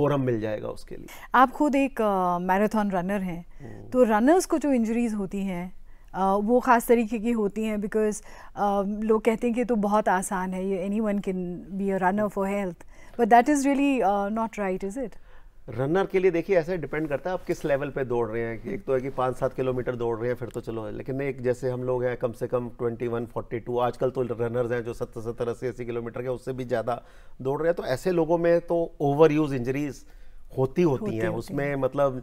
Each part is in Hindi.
फोरम मिल जाएगा उसके लिए आप खुद एक मैराथन रनर हैं तो रनर्स को जो इंजरीज होती हैं Uh, वो ख़ास तरीके की होती हैं बिकॉज uh, लोग कहते हैं कि तो बहुत आसान है ये any one can be a runner for health but that is really not right is it runner के लिए देखिए ऐसे डिपेंड करता है आप किस लेवल पे दौड़ रहे हैं एक तो है कि पाँच सात किलोमीटर दौड़ रहे हैं फिर तो चलो लेकिन एक जैसे हम लोग हैं कम से कम ट्वेंटी वन फोर्टी टू आजकल तो रनर्स हैं जो सत्तर सत्तर अस्सी अस्सी किलोमीटर के उससे भी ज़्यादा दौड़ रहे हैं तो ऐसे लोगों में तो ओवर यूज़ इंजरीज होती होती, होती हैं उसमें मतलब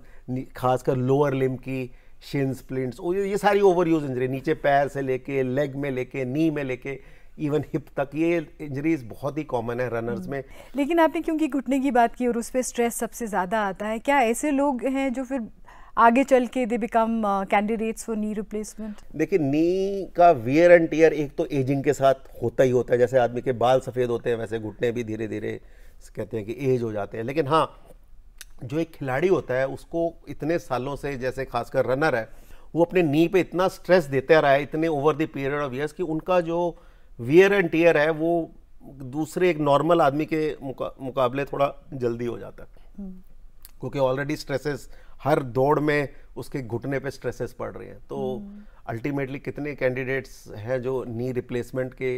खासकर लोअर लिम की शिन स्प्लिंट्स ये सारी ओवर यूज़ इंजरी नीचे पैर से लेके लेग में लेके नी में लेके इवन हिप तक ये इंजरीज बहुत ही कॉमन है रनर्स हम्म। में लेकिन आपने क्योंकि घुटने की बात की और उस पर स्ट्रेस सबसे ज़्यादा आता है क्या ऐसे लोग हैं जो फिर आगे चल के they become candidates for knee replacement देखिए नी का वियर एंड टीयर एक तो एजिंग के साथ होता ही होता है जैसे आदमी के बाल सफ़ेद होते हैं वैसे घुटने भी धीरे धीरे कहते हैं कि एज हो जाते हैं लेकिन हाँ जो एक खिलाड़ी होता है उसको इतने सालों से जैसे खासकर रनर है वो अपने नी पे इतना स्ट्रेस देता रहा है इतने over the period of years कि उनका जो वियर एंड टीयर है वो दूसरे एक नॉर्मल आदमी के मुका, मुकाबले थोड़ा जल्दी हो जाता है क्योंकि ऑलरेडी स्ट्रेसेस हर दौड़ में उसके घुटने पे स्ट्रेसेस पड़ रहे हैं तो अल्टीमेटली कितने कैंडिडेट्स हैं जो नी रिप्लेसमेंट के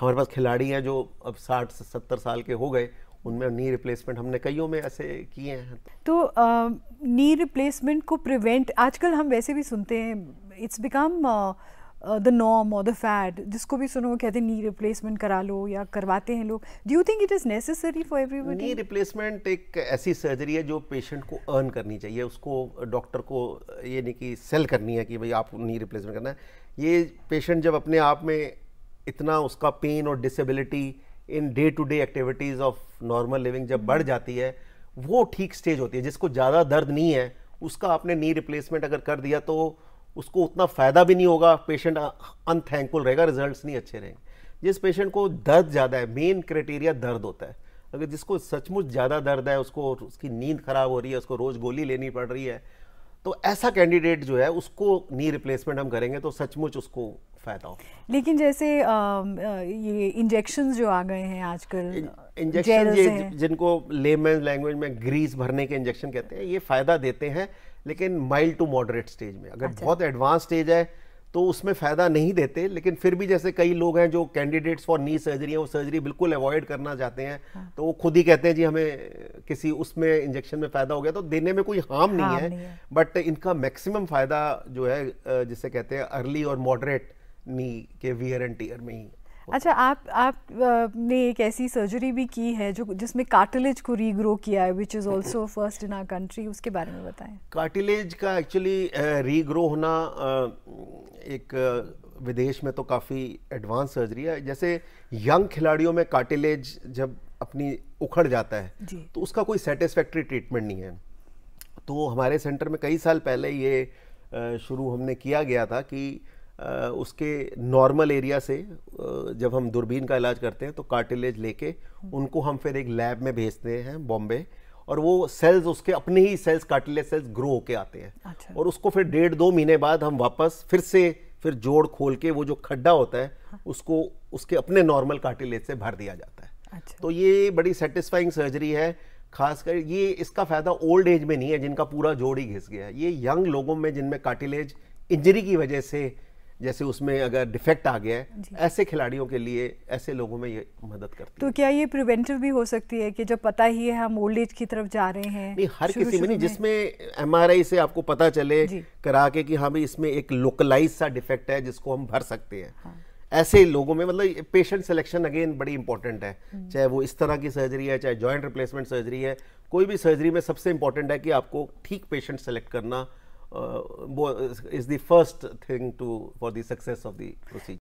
हमारे पास खिलाड़ी हैं जो अब साठ से सत्तर साल के हो गए उनमें नी रिप्लेसमेंट हमने कईयों में ऐसे किए हैं तो नी रिप्लेसमेंट को प्रिवेंट आजकल हम वैसे भी सुनते हैं इट्स बिकम द नॉर्म और द फैड जिसको भी सुनो कहते हैं नी रिप्लेसमेंट करा लो या करवाते हैं लोग do you think it is necessary for every knee replacement एक ऐसी सर्जरी है जो पेशेंट को अर्न करनी चाहिए उसको डॉक्टर को ये नहीं कि सेल करनी है कि भाई आप नी रिप्लेसमेंट करना है ये पेशेंट जब अपने आप में इतना उसका पेन और disability in day to day activities of normal living जब बढ़ जाती है वो ठीक स्टेज होती है जिसको ज़्यादा दर्द नहीं है उसका आपने नी रिप्लेसमेंट अगर कर दिया तो उसको उतना फ़ायदा भी नहीं होगा पेशेंट अनथैंकफुल रहेगा रिजल्ट्स नहीं अच्छे रहेंगे जिस पेशेंट को दर्द ज़्यादा है मेन क्राइटेरिया दर्द होता है अगर जिसको सचमुच ज़्यादा दर्द है उसको उसकी नींद खराब हो रही है उसको रोज़ गोली लेनी पड़ रही है तो ऐसा कैंडिडेट जो है उसको नी रिप्लेसमेंट हम करेंगे तो सचमुच उसको फायदा हो लेकिन जैसे आ, ये इंजेक्शन जो आ गए हैं आजकल इंजेक्शन ये जिनको लेमेन लैंग्वेज में ग्रीस भरने के इंजेक्शन कहते हैं ये फायदा देते हैं लेकिन माइल्ड टू मॉडरेट स्टेज में अगर अच्छा। बहुत एडवांस स्टेज है तो उसमें फ़ायदा नहीं देते लेकिन फिर भी जैसे कई लोग हैं जो कैंडिडेट्स फॉर नी सर्जरी है वो सर्जरी बिल्कुल अवॉइड करना चाहते हैं हाँ। तो वो खुद ही कहते हैं जी हमें किसी उसमें इंजेक्शन में फ़ायदा हो गया तो देने में कोई हार्म नहीं, हाँ है, नहीं है बट इनका मैक्सिमम फ़ायदा जो है जिसे कहते हैं अर्ली और मॉडरेट नी के वियर एंड टीयर में ही अच्छा आप आपने एक ऐसी सर्जरी भी की है जो जिसमें कार्टिलेज को रीग्रो किया है which is also first in our country उसके बारे में बताएं कार्टिलेज का एक्चुअली रीग्रो होना एक विदेश में तो काफ़ी एडवांस सर्जरी है जैसे यंग खिलाड़ियों में कार्टिलेज जब अपनी उखड़ जाता है तो उसका कोई सेटिस्फैक्ट्री ट्रीटमेंट नहीं है तो हमारे सेंटर में कई साल पहले ये शुरू हमने किया गया था कि उसके नॉर्मल एरिया से जब हम दूरबीन का इलाज करते हैं तो कार्टिलेज लेके उनको हम फिर एक लैब में भेजते हैं बॉम्बे और वो सेल्स उसके अपने ही सेल्स कार्टिलेज सेल्स ग्रो होके आते हैं अच्छा। और उसको फिर डेढ़ दो महीने बाद हम वापस फिर से फिर जोड़ खोल के वो जो खड्डा होता है हाँ। उसको उसके अपने नॉर्मल कार्टिलेज से भर दिया जाता है अच्छा। तो ये बड़ी सेटिस्फाइंग सर्जरी है खासकर ये इसका फ़ायदा ओल्ड एज में नहीं है जिनका पूरा जोड़ ही घिस गया है ये यंग लोगों में जिनमें कार्टिलेज इंजरी की वजह से जैसे उसमें अगर डिफेक्ट आ गया है ऐसे खिलाड़ियों के लिए ऐसे लोगों में ये मदद करती तो है। क्या ये प्रिवेंटिव भी हो सकती है कि जब पता ही है हम ओल्ड एज की तरफ जा रहे हैं नहीं हर किसी में नहीं जिसमें एम से आपको पता चले करा के कि हाँ भाई इसमें एक लोकलाइज सा डिफेक्ट है जिसको हम भर सकते हैं हाँ। ऐसे लोगों में मतलब पेशेंट सिलेक्शन अगेन बड़ी इंपॉर्टेंट है हम्म। चाहे वो इस तरह की सर्जरी है चाहे जॉइंट रिप्लेसमेंट सर्जरी है कोई भी सर्जरी में सबसे इंपॉर्टेंट है कि आपको ठीक पेशेंट सेलेक्ट करना Uh, is the first thing to for the success of the procedure.